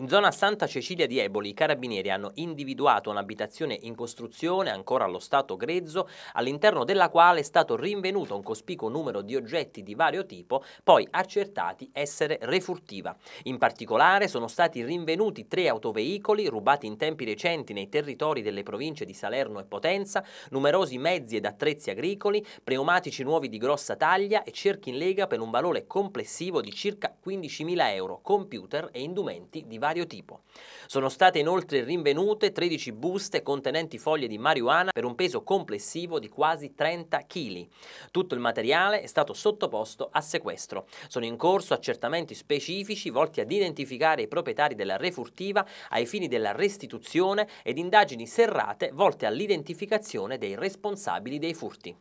In zona Santa Cecilia di Eboli i carabinieri hanno individuato un'abitazione in costruzione, ancora allo stato grezzo, all'interno della quale è stato rinvenuto un cospicuo numero di oggetti di vario tipo, poi accertati essere refurtiva. In particolare sono stati rinvenuti tre autoveicoli rubati in tempi recenti nei territori delle province di Salerno e Potenza, numerosi mezzi ed attrezzi agricoli, pneumatici nuovi di grossa taglia e cerchi in lega per un valore complessivo di circa 15.000 euro, computer e indumenti di vario vario tipo. Sono state inoltre rinvenute 13 buste contenenti foglie di marijuana per un peso complessivo di quasi 30 kg. Tutto il materiale è stato sottoposto a sequestro. Sono in corso accertamenti specifici volti ad identificare i proprietari della refurtiva ai fini della restituzione ed indagini serrate volte all'identificazione dei responsabili dei furti.